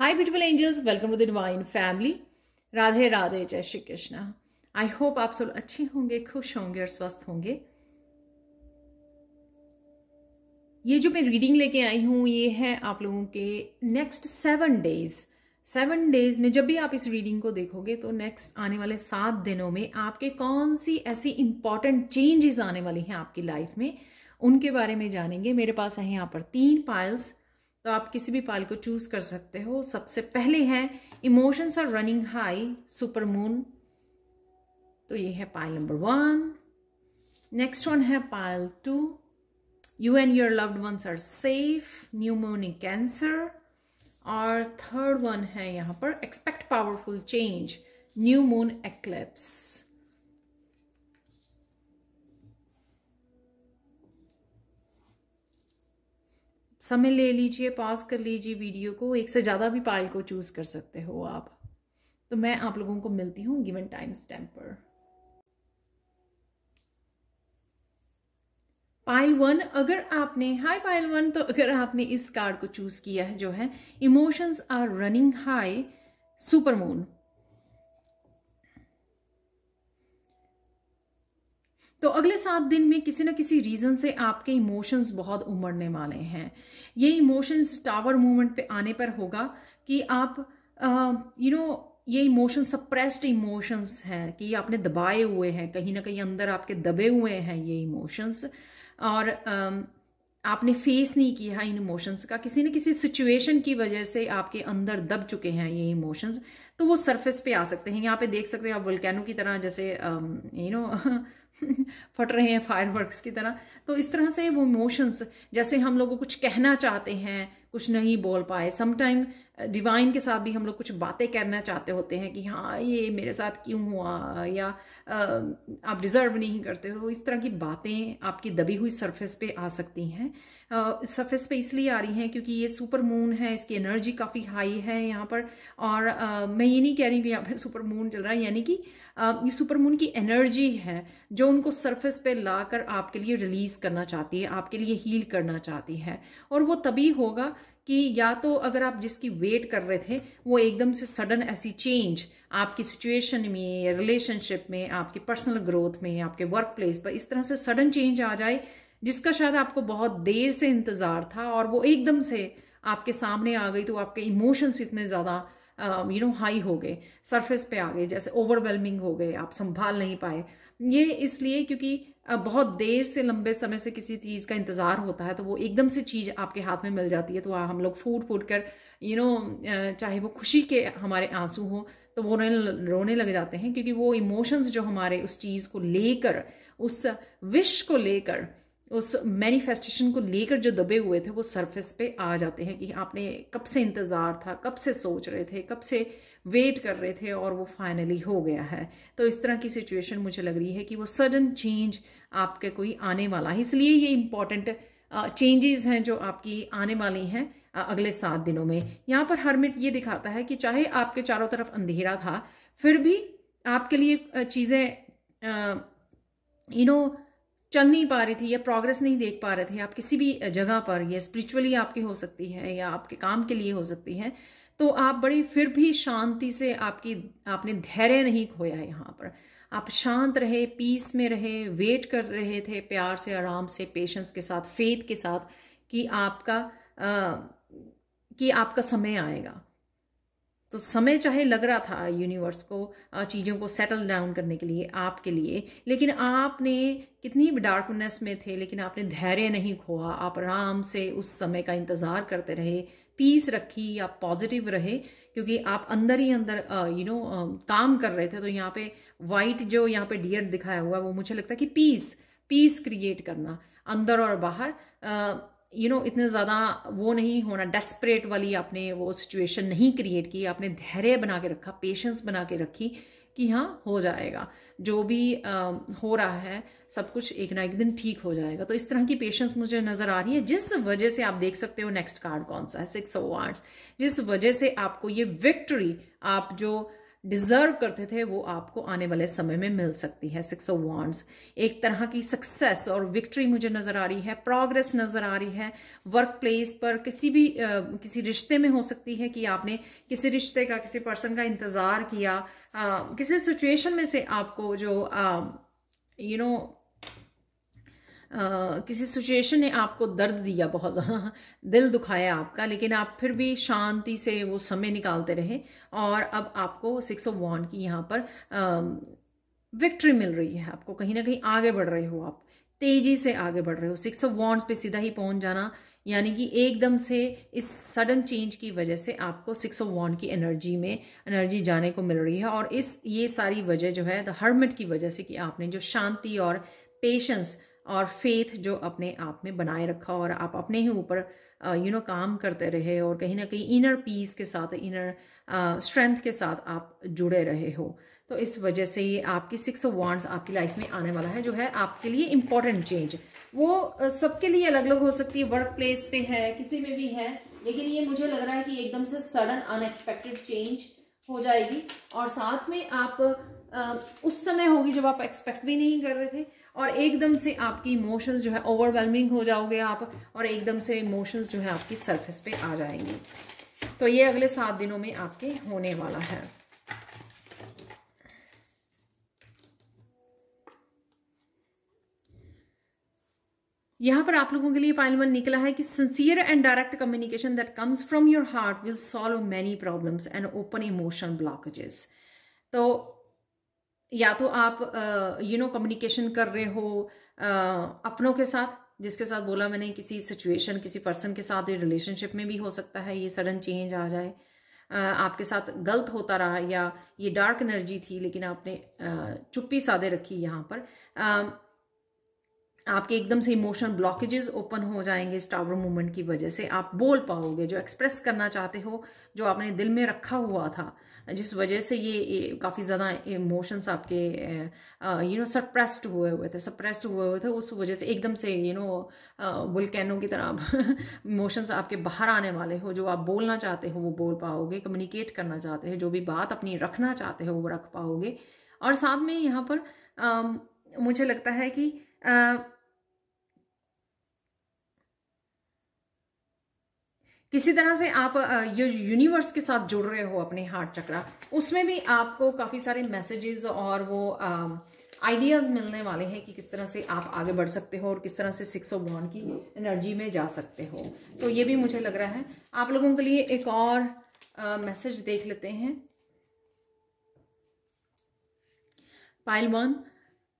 high beautiful angels welcome to the divine family Radhe Radhe जय Shri Krishna I hope आप सब अच्छे होंगे खुश होंगे और स्वस्थ होंगे ये जो मैं रीडिंग लेके आई हूँ ये है आप लोगों के next seven days seven days में जब भी आप इस रीडिंग को देखोगे तो नेक्स्ट आने वाले सात दिनों में आपके कौन सी ऐसी इंपॉर्टेंट चेंजेस आने वाली हैं आपकी लाइफ में उनके बारे में जानेंगे मेरे पास है यहाँ पर तीन पाइल्स तो आप किसी भी पाल को चूज़ कर सकते हो सबसे पहले है emotions are running high super moon तो ये है pile number one next one है pile two you and your loved ones are safe new moon in cancer और थर्ड वन है यहाँ पर expect powerful change new moon eclipse समय ले लीजिए पास कर लीजिए वीडियो को एक से ज़्यादा भी पाइल को चूज़ कर सकते हो आप तो मैं आप लोगों को मिलती हूँ गिवन टाइम स्टैम्प पर पाइल वन अगर आपने हाई पाइल वन तो अगर आपने इस कार्ड को चूज़ किया है जो है emotions are running high super moon तो अगले सात दिन में किसी ना किसी रीज़न से आपके इमोशंस बहुत उमड़ने वाले हैं ये इमोशंस टावर मूवमेंट पे आने पर होगा कि आप यू नो ये इमोशन सप्रेस्ड इमोशंस हैं कि ये आपने दबाए हुए हैं कहीं ना कहीं अंदर आपके दबे हुए हैं ये इमोशंस और आपने फेस नहीं किया इन इमोशंस का किसी न किसी सिचुएशन की वजह से आपके अंदर दब चुके हैं ये इमोशंस तो वो सरफेस पे आ सकते हैं यहाँ पे देख सकते हो आप वोल्केनो की तरह जैसे यू नो फट रहे हैं फायरवर्क्स की तरह तो इस तरह से वो इमोशंस जैसे हम लोग कुछ कहना चाहते हैं कुछ नहीं बोल पाए समटाइम डिवाइन के साथ भी हम लोग कुछ बातें करना चाहते होते हैं कि हाँ ये मेरे साथ क्यों हुआ या आप डिज़र्व नहीं करते हो इस तरह की बातें आपकी दबी हुई सरफेस पे आ सकती हैं सरफेस पे इसलिए आ रही हैं क्योंकि ये सुपर मून है इसकी एनर्जी काफ़ी हाई है यहाँ पर और मैं ये नहीं कह रही कि यहाँ पर सुपर मून चल रहा है यानी कि ये सुपर मून की एनर्जी है जो उनको सरफेस पे ला कर आपके लिए रिलीज़ करना चाहती है आपके लिए हील करना चाहती है और वो तभी होगा कि या तो अगर आप जिसकी वेट कर रहे थे वो एकदम से सडन ऐसी चेंज आपकी सिचुएशन में रिलेशनशिप में आपकी पर्सनल ग्रोथ में आपके वर्क प्लेस पर इस तरह से सडन चेंज आ जाए जिसका शायद आपको बहुत देर से इंतज़ार था और वो एकदम से आपके सामने आ गई तो आपके इमोशंस इतने ज़्यादा यू नो हाई हो गए सरफेस पे आ गए जैसे ओवरवेलमिंग हो गए आप संभाल नहीं पाए ये इसलिए क्योंकि बहुत देर से लंबे समय से किसी चीज़ का इंतज़ार होता है तो वो एकदम से चीज़ आपके हाथ में मिल जाती है तो हम लोग फूट फूट कर यू नो चाहे वो खुशी के हमारे आंसू हो तो वो रोने रोने लग जाते हैं क्योंकि वो इमोशंस जो हमारे उस चीज़ को लेकर उस विश को लेकर उस मैनिफेस्टेशन को लेकर जो दबे हुए थे वो सरफेस पे आ जाते हैं कि आपने कब से इंतज़ार था कब से सोच रहे थे कब से वेट कर रहे थे और वो फाइनली हो गया है तो इस तरह की सिचुएशन मुझे लग रही है कि वो सडन चेंज आपके कोई आने वाला है इसलिए ये इम्पॉर्टेंट चेंजेस हैं जो आपकी आने वाली हैं अगले सात दिनों में यहाँ पर हरमिट ये दिखाता है कि चाहे आपके चारों तरफ अंधेरा था फिर भी आपके लिए चीज़ें यू नो चल नहीं पा रही थी या प्रोग्रेस नहीं देख पा रहे थे आप किसी भी जगह पर या स्पिरिचुअली आपकी हो सकती है या आपके काम के लिए हो सकती है तो आप बड़ी फिर भी शांति से आपकी आपने धैर्य नहीं खोया यहाँ पर आप शांत रहे पीस में रहे वेट कर रहे थे प्यार से आराम से पेशेंस के साथ फेथ के साथ कि आपका आ, कि आपका समय आएगा तो समय चाहे लग रहा था यूनिवर्स को चीज़ों को सेटल डाउन करने के लिए आपके लिए लेकिन आपने कितनी भी डार्कनेस में थे लेकिन आपने धैर्य नहीं खोआ आप आराम से उस समय का इंतज़ार करते रहे पीस रखी आप पॉजिटिव रहे क्योंकि आप अंदर ही अंदर यू नो काम कर रहे थे तो यहाँ पे वाइट जो यहाँ पे डियर दिखाया हुआ वो मुझे लगता है कि पीस पीस क्रिएट करना अंदर और बाहर आ, यू नो इतने ज़्यादा वो नहीं होना डेस्परेट वाली आपने वो सिचुएशन नहीं क्रिएट की आपने धैर्य बना के रखा पेशेंस बना के रखी कि हाँ हो जाएगा जो भी आ, हो रहा है सब कुछ एक ना एक दिन ठीक हो जाएगा तो इस तरह की पेशेंस मुझे नज़र आ रही है जिस वजह से आप देख सकते हो नेक्स्ट कार्ड कौन सा है सिक्स ऑफ वार्ड्स जिस वजह से आपको ये विक्ट्री आप जो डिजर्व करते थे वो आपको आने वाले समय में मिल सकती है सिक्स ऑफ वांड्स एक तरह की सक्सेस और विक्ट्री मुझे नज़र आ रही है प्रोग्रेस नज़र आ रही है वर्क प्लेस पर किसी भी आ, किसी रिश्ते में हो सकती है कि आपने किसी रिश्ते का किसी पर्सन का इंतज़ार किया आ, किसी सिचुएशन में से आपको जो यू नो you know, किसी सिचुएशन ने आपको दर्द दिया बहुत ज़्यादा दिल दुखाया आपका लेकिन आप फिर भी शांति से वो समय निकालते रहे और अब आपको सिक्स ऑफ वन की यहाँ पर विक्ट्री मिल रही है आपको कहीं ना कहीं आगे बढ़ रहे हो आप तेज़ी से आगे बढ़ रहे हो सिक्स ऑफ वॉन्ड्स पे सीधा ही पहुंच जाना यानी कि एकदम से इस सडन चेंज की वजह से आपको सिक्स ऑफ वॉन्ड की एनर्जी में एनर्जी जाने को मिल रही है और इस ये सारी वजह जो है द हर्मिट की वजह से कि आपने जो शांति और पेशेंस और फेथ जो अपने आप में बनाए रखा और आप अपने ही ऊपर यू uh, नो काम करते रहे और कहीं ना कहीं इनर पीस के साथ इनर स्ट्रेंथ uh, के साथ आप जुड़े रहे हो तो इस वजह से ये आपकी सिक्स ऑफ वांड्स आपकी लाइफ में आने वाला है जो है आपके लिए इम्पोर्टेंट चेंज वो uh, सबके लिए अलग अलग हो सकती है वर्क प्लेस पे है किसी में भी है लेकिन ये मुझे लग रहा है कि एकदम से सडन अनएक्सपेक्टेड चेंज हो जाएगी और साथ में आप उस समय होगी जब आप एक्सपेक्ट भी नहीं कर रहे थे और एकदम से आपकी इमोशंस जो है ओवरवेलमिंग हो जाओगे आप और एकदम से इमोशंस जो है आपकी सरफेस पे आ जाएंगे तो ये अगले सात दिनों में आपके होने वाला है यहाँ पर आप लोगों के लिए पाइल वन निकला है कि sincere and direct communication that comes from your heart will solve many problems and open emotional blockages तो या तो आप यू नो कम्युनिकेशन कर रहे हो uh, अपनों के साथ जिसके साथ बोला मैंने किसी सिचुएशन किसी पर्सन के साथ रिलेशनशिप में भी हो सकता है ये सडन चेंज आ जाए आपके साथ गलत होता रहा या ये डार्क एनर्जी थी लेकिन आपने चुप्पी सादे रखी यहाँ पर आपके एकदम से इमोशनल ब्लॉकेजेस ओपन हो जाएंगे इस टावर मूवमेंट की वजह से आप बोल पाओगे जो एक्सप्रेस करना चाहते हो जो आपने दिल में रखा हुआ था जिस वजह से ये काफ़ी ज़्यादा इमोशंस आपके यू नो सप्रेस्ड हुए हुए थे सप्रेस्ड हुए हुए थे उस वजह से एकदम से यू नो वुलकैनो की तरह इमोशंस आपके बाहर आने वाले हो जो आप बोलना चाहते हो वो बोल पाओगे कम्युनिकेट करना चाहते हो जो भी बात अपनी रखना चाहते हो वो रख पाओगे और साथ में यहाँ पर आ, मुझे लगता है कि आ, किसी तरह से आप ये यूनिवर्स के साथ जुड़ रहे हो अपने हार्ट चक्रा उसमें भी आपको काफ़ी सारे मैसेजेस और वो आइडियाज़ मिलने वाले हैं कि किस तरह से आप आगे बढ़ सकते हो और किस तरह से सिक्स ऑफ वन की एनर्जी में जा सकते हो तो ये भी मुझे लग रहा है आप लोगों के लिए एक और मैसेज देख लेते हैं पाइल वन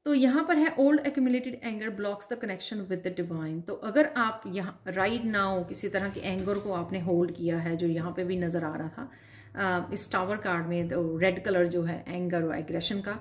तो यहाँ पर है old accumulated anger blocks the connection with the divine तो अगर आप यहाँ राइट ना हो किसी तरह के एंगर को आपने होल्ड किया है जो यहाँ पे भी नज़र आ रहा था इस टावर कार्ड में तो रेड कलर जो है एंगर और एग्रेशन का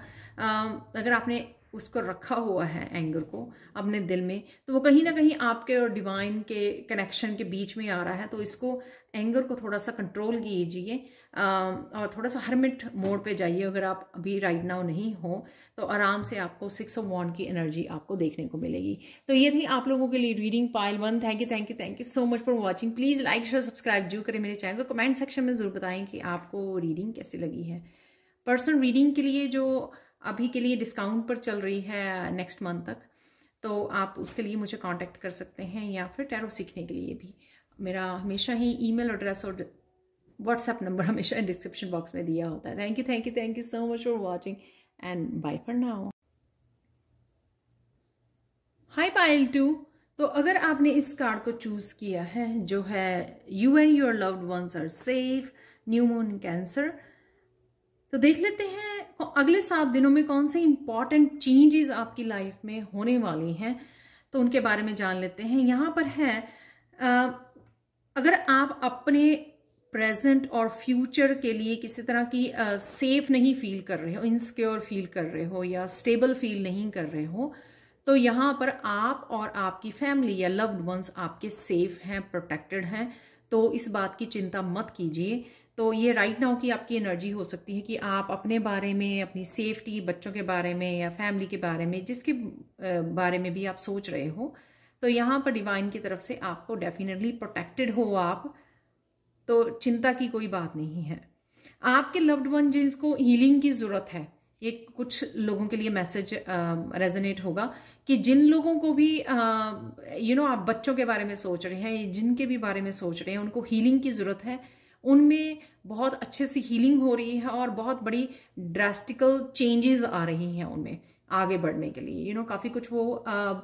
अगर आपने उसको रखा हुआ है एंगर को अपने दिल में तो वो कहीं ना कहीं आपके और डिवाइन के कनेक्शन के बीच में आ रहा है तो इसको एंगर को थोड़ा सा कंट्रोल कीजिए और थोड़ा सा हरमिट मोड पे जाइए अगर आप अभी राइट नाउ नहीं हो तो आराम से आपको सिक्स ऑफ वॉन्ड की एनर्जी आपको देखने को मिलेगी तो ये थी आप लोगों के लिए reading pile one thank you thank you thank you so much for watching please like share subscribe जरूर करें मेरे चैनल को कमेंट सेक्शन में ज़रूर बताएं कि आपको रीडिंग कैसी लगी है पर्सनल रीडिंग के लिए जो अभी के लिए डिस्काउंट पर चल रही है नेक्स्ट मंथ तक तो आप उसके लिए मुझे कांटेक्ट कर सकते हैं या फिर टैरो सीखने के लिए भी मेरा हमेशा ही ईमेल एड्रेस और व्हाट्सएप नंबर हमेशा डिस्क्रिप्शन बॉक्स में दिया होता है thank you thank you thank you so much for watching and bye for now hi pile two तो अगर आपने इस कार्ड को चूज़ किया है जो है you and your loved ones are safe new moon cancer तो देख लेते हैं अगले सात दिनों में कौन से इंपॉर्टेंट चेंजेस आपकी लाइफ में होने वाली हैं तो उनके बारे में जान लेते हैं यहाँ पर है अगर आप अपने प्रेजेंट और फ्यूचर के लिए किसी तरह की सेफ uh, नहीं फील कर रहे हो इनसिक्योर फील कर रहे हो या स्टेबल फील नहीं कर रहे हो तो यहाँ पर आप और आपकी फैमिली या लव्ड वंस आपके सेफ हैं प्रोटेक्टेड हैं तो इस बात की चिंता मत कीजिए तो ये राइट right नाउ की आपकी एनर्जी हो सकती है कि आप अपने बारे में अपनी सेफ्टी बच्चों के बारे में या फैमिली के बारे में जिसके बारे में भी आप सोच रहे हो तो यहाँ पर डिवाइन की तरफ से आपको डेफिनेटली प्रोटेक्टेड हो आप तो चिंता की कोई बात नहीं है आपके लव्ड वन जिनको हीलिंग की ज़रूरत है ये कुछ लोगों के लिए मैसेज रेजोनेट होगा कि जिन लोगों को भी यू नो you know, आप बच्चों के बारे में सोच रहे हैं जिनके भी बारे में सोच रहे हैं उनको हीलिंग की ज़रूरत है उनमें बहुत अच्छे से हीलिंग हो रही है और बहुत बड़ी ड्रास्टिकल चेंजेस आ रही हैं उनमें आगे बढ़ने के लिए यू you नो know, काफ़ी कुछ वो uh,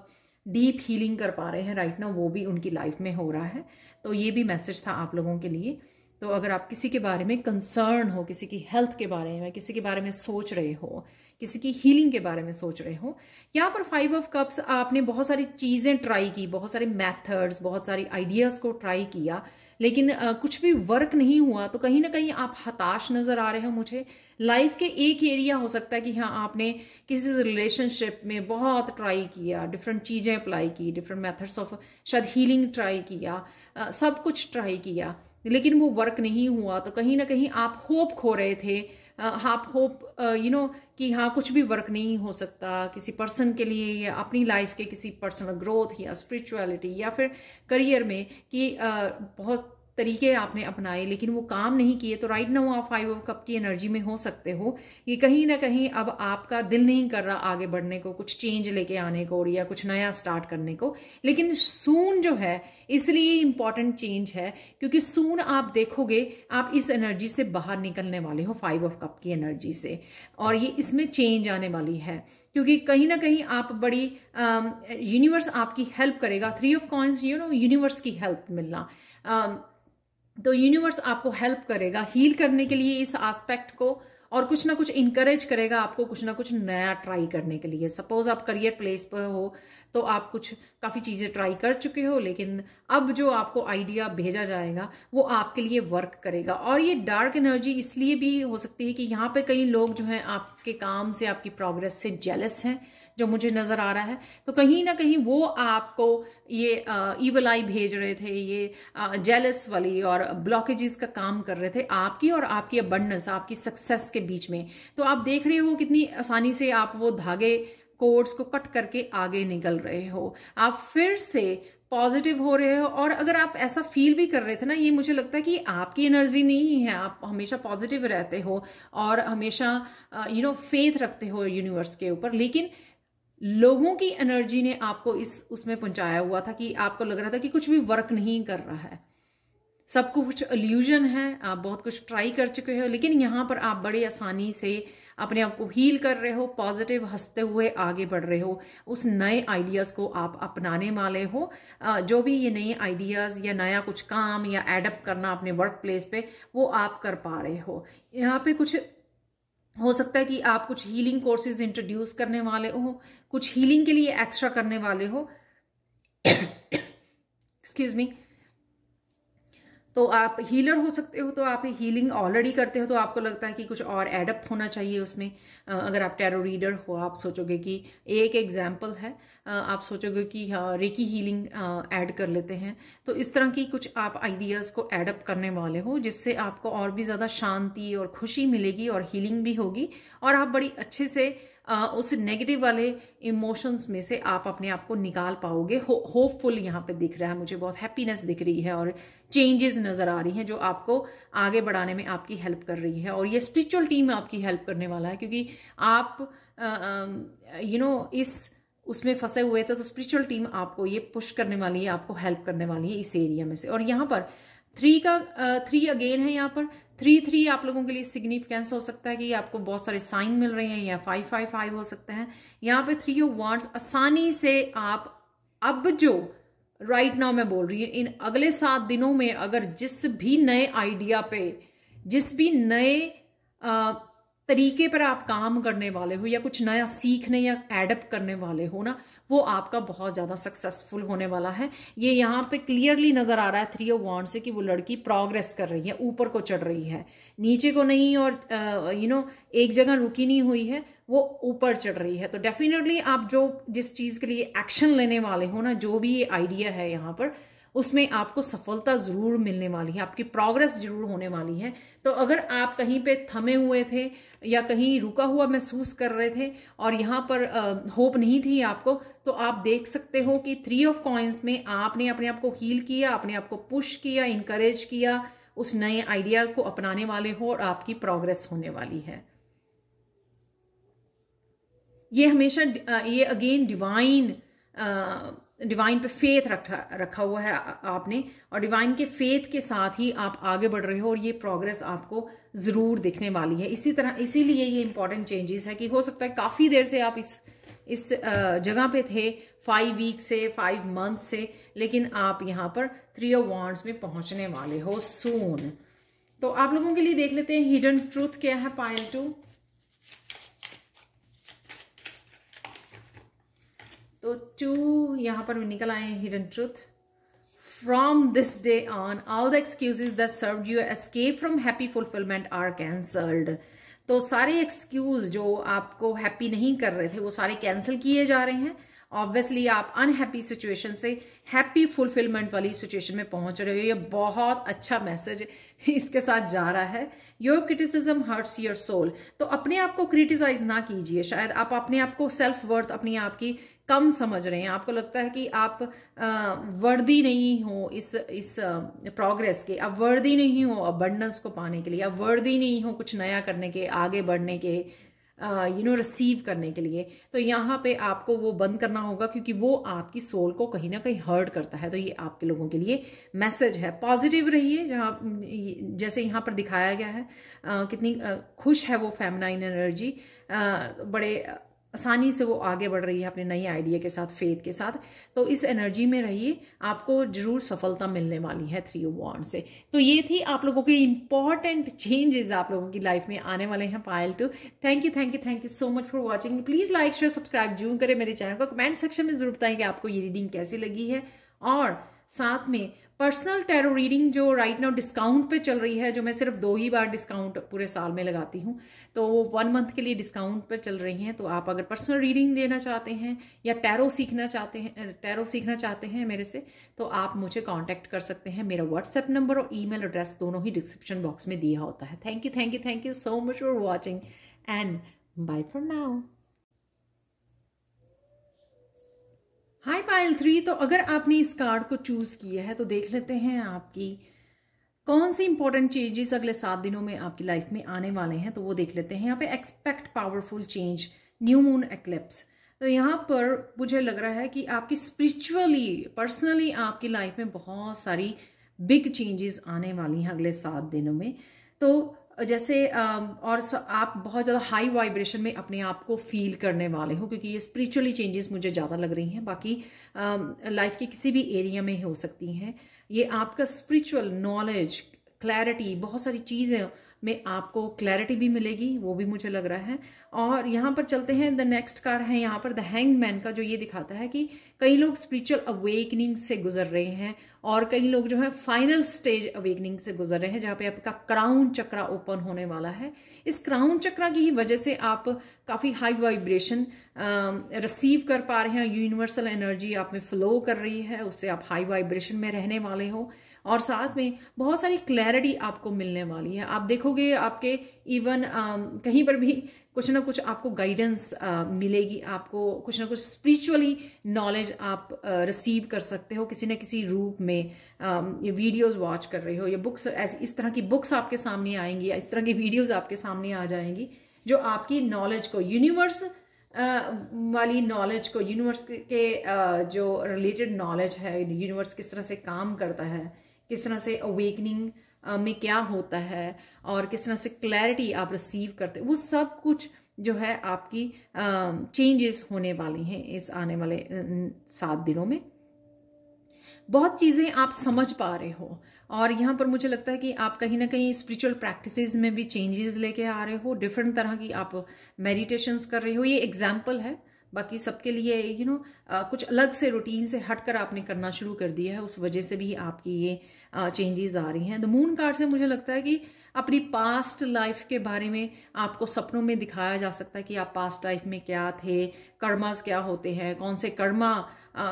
डीप हीलिंग कर पा रहे हैं राइट ना वो भी उनकी लाइफ में हो रहा है तो ये भी मैसेज था आप लोगों के लिए तो अगर आप किसी के बारे में कंसर्न हो किसी की हेल्थ के बारे में किसी के बारे में सोच रहे हो किसी की हीलिंग के बारे में सोच रहे हो यहाँ पर फाइव ऑफ कप्स आपने बहुत सारी चीज़ें ट्राई की बहुत सारे मेथड्स बहुत सारी आइडियाज़ को ट्राई किया लेकिन आ, कुछ भी वर्क नहीं हुआ तो कहीं ना कहीं आप हताश नज़र आ रहे हो मुझे लाइफ के एक एरिया हो सकता है कि हाँ आपने किसी रिलेशनशिप में बहुत ट्राई किया डिफरेंट चीज़ें अप्लाई की डिफरेंट मेथड्स ऑफ शायद हीलिंग ट्राई किया आ, सब कुछ ट्राई किया लेकिन वो वर्क नहीं हुआ तो कहीं ना कहीं आप होप खो रहे थे आप होप यू नो कि हाँ कुछ भी वर्क नहीं हो सकता किसी पर्सन के लिए या अपनी लाइफ के किसी पर्सनल ग्रोथ या स्पिरिचुअलिटी या फिर करियर में कि uh, बहुत तरीके आपने अपनाए लेकिन वो काम नहीं किए तो राइट नाउ आप फाइव ऑफ कप की एनर्जी में हो सकते हो कि कहीं ना कहीं अब आपका दिल नहीं कर रहा आगे बढ़ने को कुछ चेंज लेके आने को और या कुछ नया स्टार्ट करने को लेकिन सून जो है इसलिए इम्पॉर्टेंट चेंज है क्योंकि सून आप देखोगे आप इस एनर्जी से बाहर निकलने वाले हो फाइव ऑफ कप की एनर्जी से और ये इसमें चेंज आने वाली है क्योंकि कहीं ना कहीं आप बड़ी यूनिवर्स um, आपकी हेल्प करेगा three of coins you know universe की हेल्प मिलना um, तो यूनिवर्स आपको हेल्प करेगा हील करने के लिए इस आस्पेक्ट को और कुछ ना कुछ इंकरेज करेगा आपको कुछ ना कुछ नया ट्राई करने के लिए सपोज आप करियर प्लेस पर हो तो आप कुछ काफ़ी चीज़ें ट्राई कर चुके हो लेकिन अब जो आपको आइडिया भेजा जाएगा वो आपके लिए वर्क करेगा और ये डार्क एनर्जी इसलिए भी हो सकती है कि यहाँ पर कई लोग जो हैं आपके काम से आपकी प्रोग्रेस से जेलस हैं जो मुझे नज़र आ रहा है तो कहीं ना कहीं वो आपको ये ईवल आई भेज रहे थे ये जेलस वाली और ब्लॉकेजेस का काम कर रहे थे आपकी और आपकी अबंडस आपकी सक्सेस के बीच में तो आप देख रहे हो कितनी आसानी से आप वो धागे कोड्स को कट करके आगे निकल रहे हो आप फिर से पॉजिटिव हो रहे हो और अगर आप ऐसा फील भी कर रहे थे ना ये मुझे लगता है कि आपकी एनर्जी नहीं है आप हमेशा पॉजिटिव रहते हो और हमेशा यू नो फेथ रखते हो यूनिवर्स के ऊपर लेकिन लोगों की एनर्जी ने आपको इस उसमें पहुंचाया हुआ था कि आपको लग रहा था कि कुछ भी वर्क नहीं कर रहा है सब कुछ अल्यूजन है आप बहुत कुछ ट्राई कर चुके हो लेकिन यहाँ पर आप बड़ी आसानी से अपने आप को हील कर रहे हो पॉजिटिव हंसते हुए आगे बढ़ रहे हो उस नए आइडियाज़ को आप अपनाने वाले हो जो भी ये नए आइडियाज़ या नया कुछ काम या एडअप करना अपने वर्क प्लेस पे वो आप कर पा रहे हो यहाँ पे कुछ हो सकता है कि आप कुछ हीलिंग कोर्सेज इंट्रोड्यूस करने वाले हो कुछ हीलिंग के लिए एक्स्ट्रा करने वाले हो एक्सक्यूज़ मी तो आप हीलर हो सकते हो तो आप हीलिंग ऑलरेडी करते हो तो आपको लगता है कि कुछ और एडअप होना चाहिए उसमें अगर आप टैरो रीडर हो आप सोचोगे कि एक एग्जाम्पल है आप सोचोगे कि रेकी हीलिंग ऐड कर लेते हैं तो इस तरह की कुछ आप आइडियाज़ को एडअप करने वाले हो जिससे आपको और भी ज़्यादा शांति और खुशी मिलेगी और हीलिंग भी होगी और आप बड़ी अच्छे से उस नेगेटिव वाले इमोशंस में से आप अपने आप को निकाल पाओगे होपफुल यहाँ पे दिख रहा है मुझे बहुत हैप्पीनेस दिख रही है और चेंजेस नज़र आ रही हैं जो आपको आगे बढ़ाने में आपकी हेल्प कर रही है और ये स्पिरिचुअल टीम आपकी हेल्प करने वाला है क्योंकि आप यू नो इस उसमें फंसे हुए थे तो स्पिरिचुअल टीम आपको ये पुश करने वाली है आपको हेल्प करने वाली है इस एरिया में से और यहाँ पर थ्री का थ्री uh, अगेन है यहाँ पर थ्री थ्री आप लोगों के लिए सिग्निफिकेंस हो सकता है कि आपको बहुत सारे साइन मिल रहे हैं या फाइव फाइव फाइव हो सकते हैं यहाँ पे थ्री ऑफ वर्ड्स आसानी से आप अब जो राइट right नाउ मैं बोल रही हूँ इन अगले सात दिनों में अगर जिस भी नए आइडिया पे जिस भी नए आ, uh, तरीके पर आप काम करने वाले हो या कुछ नया सीखने या एडअप करने वाले हो ना वो आपका बहुत ज़्यादा सक्सेसफुल होने वाला है ये यहाँ पे क्लियरली नज़र आ रहा है थ्री ओ वॉन्ड से कि वो लड़की प्रोग्रेस कर रही है ऊपर को चढ़ रही है नीचे को नहीं और यू नो एक जगह रुकी नहीं हुई है वो ऊपर चढ़ रही है तो डेफिनेटली आप जो जिस चीज़ के लिए एक्शन लेने वाले हो ना जो भी ये आइडिया है यहाँ पर उसमें आपको सफलता ज़रूर मिलने वाली है आपकी प्रोग्रेस ज़रूर होने वाली है तो अगर आप कहीं पे थमे हुए थे या कहीं रुका हुआ महसूस कर रहे थे और यहाँ पर होप नहीं थी आपको तो आप देख सकते हो कि थ्री ऑफ कॉइन्स में आपने अपने आप को हील किया अपने आप को पुश किया इंकरेज किया उस नए आइडिया को अपनाने वाले हो और आपकी प्रोग्रेस होने वाली है ये हमेशा ये अगेन डिवाइन डिवाइन पे फेथ रखा रखा हुआ है आपने और डिवाइन के फेथ के साथ ही आप आगे बढ़ रहे हो और ये प्रोग्रेस आपको ज़रूर दिखने वाली है इसी तरह इसीलिए ये इंपॉर्टेंट चेंजेस है कि हो सकता है काफ़ी देर से आप इस इस जगह पे थे फाइव वीक से फाइव मंथ से लेकिन आप यहाँ पर थ्री ऑफ वांड्स में पहुंचने वाले हो सोन तो आप लोगों के लिए देख लेते हैं हिडन ट्रूथ क्या है पाइल टू तो टू यहाँ पर निकल आए hidden truth from this day on all the excuses the serve you escape from happy fulfilment are cancelled तो सारे एक्सक्यूज जो आपको हैप्पी नहीं कर रहे थे वो सारे कैंसिल किए जा रहे हैं ऑब्वियसली आप अनहैप्पी सिचुएशन से हैप्पी फुलफिलमेंट वाली सिचुएशन में पहुंच रहे हो ये बहुत अच्छा मैसेज इसके साथ जा रहा है your criticism hurts your soul तो अपने आप को क्रिटिसाइज ना कीजिए शायद आप अपने आप को सेल्फ वर्थ अपनी आपकी कम समझ रहे हैं आपको लगता है कि आप वर्दी नहीं हो इस इस प्रोग्रेस के आप वर्दी नहीं हो अबंडस को पाने के लिए आप वर्दी नहीं हो कुछ नया करने के आगे बढ़ने के यू नो रिसीव करने के लिए तो यहाँ पे आपको वो बंद करना होगा क्योंकि वो आपकी सोल को कहीं ना कहीं हर्ट करता है तो ये आपके लोगों के लिए मैसेज है पॉजिटिव रहिए जहाँ जैसे यहाँ पर दिखाया गया है आ, कितनी आ, खुश है वो फेमनाइन एनर्जी बड़े आसानी से वो आगे बढ़ रही है अपने नए आइडिया के साथ फेथ के साथ तो इस एनर्जी में रहिए आपको जरूर सफलता मिलने वाली है थ्री वॉन्ड से तो ये थी आप लोगों के इंपॉर्टेंट चेंजेस आप लोगों की लाइफ में आने वाले हैं pile two thank you thank you thank you so much for watching please like share subscribe जरूर करें मेरे चैनल को कमेंट सेक्शन में जरूर बताएं कि आपको ये रीडिंग कैसी लगी है और साथ में पर्सनल टैरो रीडिंग जो राइट नाउ डिस्काउंट पे चल रही है जो मैं सिर्फ दो ही बार डिस्काउंट पूरे साल में लगाती हूँ तो वो वन मंथ के लिए डिस्काउंट पे चल रही हैं तो आप अगर पर्सनल रीडिंग लेना चाहते हैं या टैरो सीखना चाहते हैं टैरो सीखना चाहते हैं मेरे से तो आप मुझे कॉन्टैक्ट कर सकते हैं मेरा व्हाट्सएप नंबर और ई एड्रेस दोनों ही डिस्क्रिप्शन बॉक्स में दिया होता है thank you thank you thank you so much for watching and bye for now hi pile three तो अगर आपने इस कार्ड को चूज़ किया है तो देख लेते हैं आपकी कौन सी इंपॉर्टेंट चेंजेस अगले सात दिनों में आपकी लाइफ में आने वाले हैं तो वो देख लेते हैं यहाँ पे expect powerful change new moon eclipse तो यहाँ पर मुझे लग रहा है कि आपकी स्पिरिचुअली पर्सनली आपकी लाइफ में बहुत सारी बिग चेंजेस आने वाली हैं अगले सात दिनों में तो जैसे और आप बहुत ज़्यादा हाई वाइब्रेशन में अपने आप को फील करने वाले हो क्योंकि ये स्पिरिचुअली चेंजेस मुझे ज़्यादा लग रही हैं बाकी लाइफ के किसी भी एरिया में हो सकती हैं ये आपका स्पिरिचुअल नॉलेज क्लैरिटी बहुत सारी चीज़ें में आपको क्लैरिटी भी मिलेगी वो भी मुझे लग रहा है और यहाँ पर चलते हैं द नेक्स्ट कार्ड है यहाँ पर द हैंग मैन का जो ये दिखाता है कि कई लोग स्पिरिचुअल अवेकनिंग से गुजर रहे हैं और कई लोग जो है फाइनल स्टेज अवेकनिंग से गुजर रहे हैं जहाँ पे आपका क्राउन चक्रा ओपन होने वाला है इस क्राउन चक्रा की ही वजह से आप काफ़ी हाई वाइब्रेशन रिसीव कर पा रहे हैं यूनिवर्सल एनर्जी आप में फ्लो कर रही है उससे आप हाई वाइब्रेशन में रहने वाले हो और साथ में बहुत सारी क्लैरिटी आपको मिलने वाली है आप देखोगे आपके इवन um, कहीं पर भी कुछ ना कुछ आपको गाइडेंस uh, मिलेगी आपको कुछ ना कुछ स्पिरिचुअली नॉलेज आप रिसीव uh, कर सकते हो किसी न किसी रूप में आ, um, ये वीडियोस वॉच कर रहे हो या बुक्स इस तरह की बुक्स आपके सामने आएंगी या इस तरह की वीडियोस आपके सामने आ जाएंगी जो आपकी नॉलेज को यूनिवर्स uh, वाली नॉलेज को यूनिवर्स के जो रिलेटेड नॉलेज है यूनिवर्स किस तरह से काम करता है किस तरह से अवेकनिंग में क्या होता है और किस तरह से क्लैरिटी आप रिसीव करते वो सब कुछ जो है आपकी चेंजेस होने वाली हैं इस आने वाले सात दिनों में बहुत चीज़ें आप समझ पा रहे हो और यहाँ पर मुझे लगता है कि आप कहीं ना कहीं स्पिरिचुअल प्रैक्टिसेस में भी चेंजेस लेके आ रहे हो डिफरेंट तरह की आप मेडिटेशंस कर रहे हो ये एग्जाम्पल है बाकी सबके लिए यू you नो know, कुछ अलग से रूटीन से हटकर आपने करना शुरू कर दिया है उस वजह से भी आपकी ये चेंजेस आ रही हैं द मून कार्ड से मुझे लगता है कि अपनी पास्ट लाइफ के बारे में आपको सपनों में दिखाया जा सकता है कि आप पास्ट लाइफ में क्या थे कर्मास क्या होते हैं कौन से कर्मा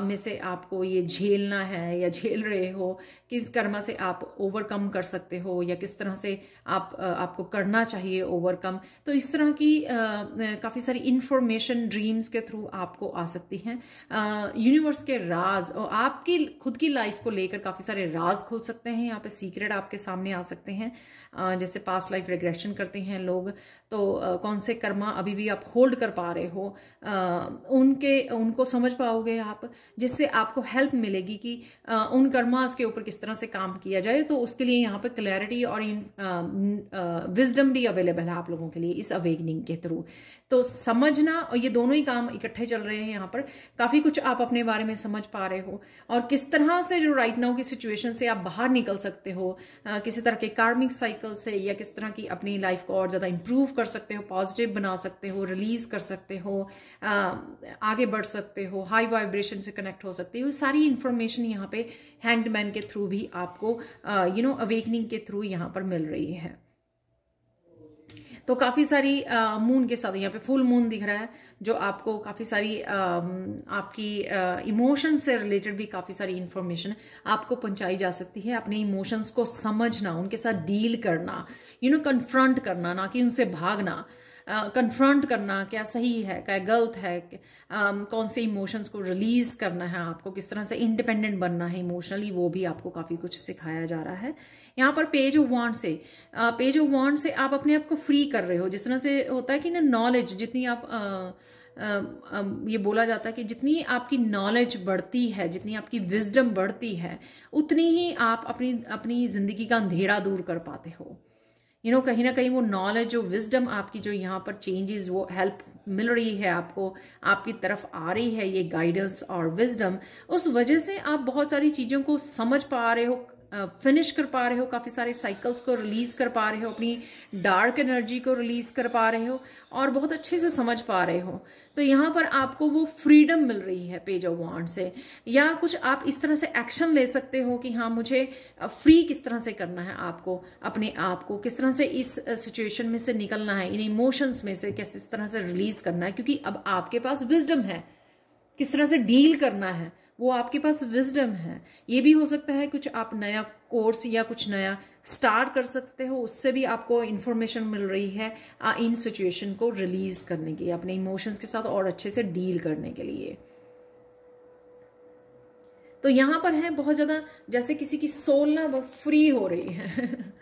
में से आपको ये झेलना है या झेल रहे हो किस कर्मा से आप ओवरकम कर सकते हो या किस तरह से आप आपको करना चाहिए ओवरकम तो इस तरह की काफ़ी सारी इन्फॉर्मेशन ड्रीम्स के थ्रू आपको आ सकती हैं यूनिवर्स के राज और आपकी खुद की लाइफ को लेकर काफ़ी सारे राज खुल सकते हैं यहाँ पे सीक्रेट आपके सामने आ सकते हैं जैसे पास्ट लाइफ रिग्रेशन करते हैं लोग तो कौन से कर्मा अभी भी आप होल्ड कर पा रहे हो आ, उनके उनको समझ पाओगे आप जिससे आपको हेल्प मिलेगी कि आ, उन कर्मास के ऊपर किस तरह से काम किया जाए तो उसके लिए यहाँ पर क्लैरिटी और विजडम भी अवेलेबल है आप लोगों के लिए इस अवेगनिंग के थ्रू तो समझना और ये दोनों ही काम इकट्ठे चल रहे हैं यहाँ पर काफ़ी कुछ आप अपने बारे में समझ पा रहे हो और किस तरह से जो राइट नाउ की सिचुएशन से आप बाहर निकल सकते हो आ, किसी तरह के कार्मिक साइकिल से या किस तरह की अपनी लाइफ को और ज़्यादा इम्प्रूव कर सकते हो पॉजिटिव बना सकते हो रिलीज़ कर सकते हो आगे बढ़ सकते हो हाई वाइब्रेशन से कनेक्ट हो सकते हो सारी इन्फॉर्मेशन यहाँ पे हैंगड मैन के थ्रू भी आपको यू नो अवेकनिंग के थ्रू यहाँ पर मिल रही है तो काफ़ी सारी मून के साथ यहाँ पे फुल मून दिख रहा है जो आपको काफ़ी सारी आपकी इमोशन से रिलेटेड भी काफ़ी सारी इन्फॉर्मेशन आपको पहुंचाई जा सकती है अपने इमोशंस को समझना उनके साथ डील करना यू नो कन्फ्रंट करना ना कि उनसे भागना कन्फ्रंट करना क्या सही है क्या गलत है आ, कौन से इमोशंस को रिलीज़ करना है आपको किस तरह से इंडिपेंडेंट बनना है इमोशनली वो भी आपको काफ़ी कुछ सिखाया जा रहा है यहाँ पर पेज ऑफ वॉन्ट से पेज ऑफ वॉन्ट से आप अपने आप को फ्री कर रहे हो जिस तरह से होता है कि ना नॉलेज जितनी आप आ, ये बोला जाता है कि जितनी आपकी नॉलेज बढ़ती है जितनी आपकी विजडम बढ़ती है उतनी ही आप अपनी अपनी ज़िंदगी का अंधेरा दूर कर पाते हो यू नो कहीं ना कहीं वो नॉलेज जो विजडम आपकी जो यहाँ पर चेंजेस वो हेल्प मिल रही है आपको आपकी तरफ आ रही है ये गाइडेंस और विजडम उस वजह से आप बहुत सारी चीज़ों को समझ पा रहे हो फिनिश कर पा रहे हो काफ़ी सारे साइकिल्स को रिलीज़ कर पा रहे हो अपनी डार्क एनर्जी को रिलीज़ कर पा रहे हो और बहुत अच्छे से समझ पा रहे हो तो यहाँ पर आपको वो फ्रीडम मिल रही है पेज ऑफ वांड से या कुछ आप इस तरह से एक्शन ले सकते हो कि हाँ मुझे फ्री किस तरह से करना है आपको अपने आप को किस तरह से इस सिचुएशन में से निकलना है इन इमोशंस में से किस तरह से रिलीज़ करना है क्योंकि अब आपके पास विजडम है किस तरह से डील करना है वो आपके पास विजडम है ये भी हो सकता है कुछ आप नया कोर्स या कुछ नया स्टार्ट कर सकते हो उससे भी आपको इन्फॉर्मेशन मिल रही है इन सिचुएशन को रिलीज करने के लिए अपने इमोशंस के साथ और अच्छे से डील करने के लिए तो यहाँ पर है बहुत ज़्यादा जैसे किसी की सोल ना फ्री हो रही है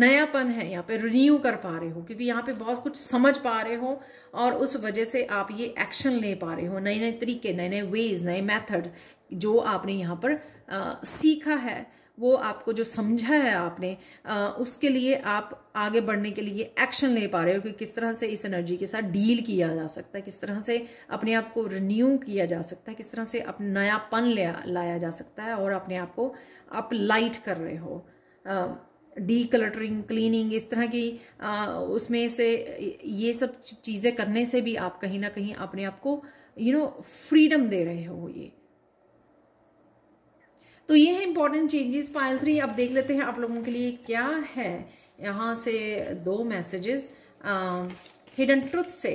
नयापन है यहाँ पे रिन्यू कर पा रहे हो क्योंकि यहाँ पे बहुत कुछ समझ पा रहे हो और उस वजह से आप ये एक्शन ले पा रहे हो नए नए तरीके नए नए वेज नए मेथड्स जो आपने यहाँ पर आ, सीखा है वो आपको जो समझा है आपने आ, उसके लिए आप आगे बढ़ने के लिए एक्शन ले पा रहे हो कि किस तरह से इस एनर्जी के साथ डील किया जा सकता है किस तरह से अपने आप को रिन्यू किया जा सकता है किस तरह से अपना नयापन लाया जा सकता है और अपने आप को आप लाइट कर रहे हो आ, डी कलटरिंग क्लीनिंग इस तरह की आ, उसमें से ये सब चीज़ें करने से भी आप कहीं ना कहीं अपने आप को यू नो फ्रीडम दे रहे हो ये तो ये है इंपॉर्टेंट चेंजेस फाइल थ्री अब देख लेते हैं आप लोगों के लिए क्या है यहाँ से दो मैसेजेस हिडन ट्रुथ से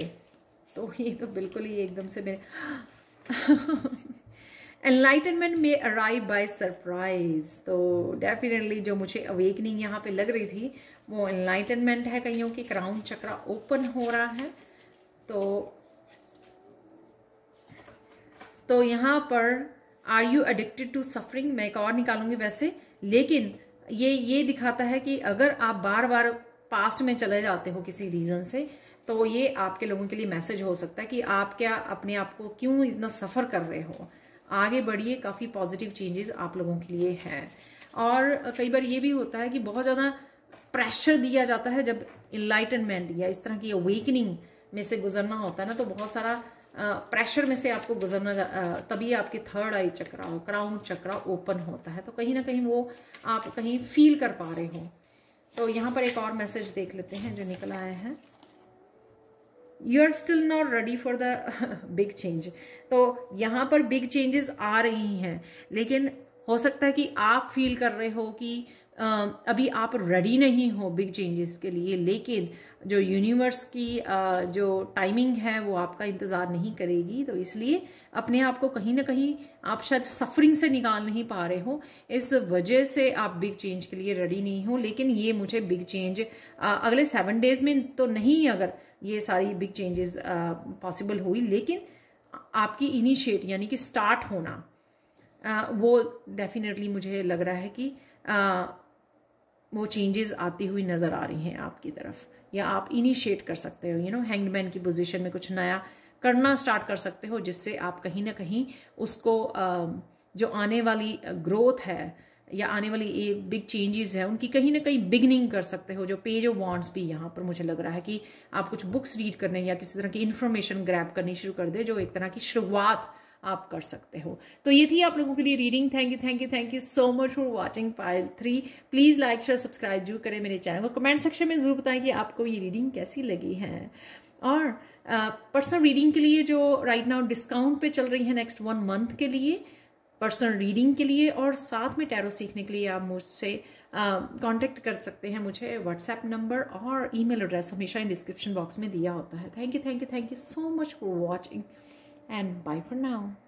तो ये तो बिल्कुल ही एकदम से मेरे एनलाइटनमेंट में अराइव बाय सरप्राइज तो डेफिनेटली जो मुझे अवेकनिंग यहाँ पे लग रही थी वो एनलाइटनमेंट है कईयों की क्राउन चक्रा ओपन हो रहा है तो तो यहाँ पर are you addicted to suffering मैं एक और निकालूंगी वैसे लेकिन ये ये दिखाता है कि अगर आप बार बार पास्ट में चले जाते हो किसी रीज़न से तो ये आपके लोगों के लिए मैसेज हो सकता है कि आप क्या अपने आप को क्यों इतना सफ़र कर रहे हो आगे बढ़िए काफ़ी पॉजिटिव चेंजेस आप लोगों के लिए हैं और कई बार ये भी होता है कि बहुत ज़्यादा प्रेशर दिया जाता है जब इन्लाइटनमेंट या इस तरह की अवेकनिंग में से गुजरना होता है ना तो बहुत सारा प्रेशर में से आपको गुजरना तभी आपके थर्ड आई चक्रा हो क्राउन चक्रा ओपन होता है तो कहीं ना कहीं वो आप कहीं फील कर पा रहे हो तो यहाँ पर एक और मैसेज देख लेते हैं जो निकल आया है you are still not ready for the big change तो यहाँ पर बिग चेंजेस आ रही हैं लेकिन हो सकता है कि आप फील कर रहे हो कि अभी आप रेडी नहीं हो बिग चेंजेस के लिए लेकिन जो यूनिवर्स की जो टाइमिंग है वो आपका इंतज़ार नहीं करेगी तो इसलिए अपने आप को कहीं ना कहीं आप शायद सफरिंग से निकाल नहीं पा रहे हो इस वजह से आप बिग चेंज के लिए रेडी नहीं हो लेकिन ये मुझे बिग चेंज अगले सेवन डेज में तो नहीं अगर ये सारी बिग चेंजेस पॉसिबल हुई लेकिन आपकी इनिशिएट यानी कि स्टार्ट होना आ, uh, वो डेफिनेटली मुझे लग रहा है कि आ, uh, वो चेंजेस आती हुई नज़र आ रही हैं आपकी तरफ या आप इनिशिएट कर सकते हो यू नो हैंगमैन की पोजीशन में कुछ नया करना स्टार्ट कर सकते हो जिससे आप कहीं ना कहीं उसको आ, uh, जो आने वाली ग्रोथ है या आने वाली ये बिग चेंजेस है उनकी कहीं ना कहीं बिगनिंग कर सकते हो जो पेज ऑफ वॉन्ट्स भी यहाँ पर मुझे लग रहा है कि आप कुछ बुक्स रीड करने या किसी तरह की इन्फॉर्मेशन ग्रैप करनी शुरू कर दे जो एक तरह की शुरुआत आप कर सकते हो तो ये थी आप लोगों के लिए reading thank you thank you thank you so much for watching pile three please like share subscribe जरूर करें मेरे चैनल को कमेंट सेक्शन में ज़रूर बताएं कि आपको ये रीडिंग कैसी लगी है और पर्सनल uh, रीडिंग के लिए जो राइट नाउ डिस्काउंट पे चल रही है नेक्स्ट वन मंथ के लिए पर्सनल रीडिंग के लिए और साथ में टैरो सीखने के लिए आप मुझसे कांटेक्ट कर सकते हैं मुझे व्हाट्सएप नंबर और ईमेल एड्रेस हमेशा इन डिस्क्रिप्शन बॉक्स में दिया होता है thank you thank you thank you so much for watching and bye for now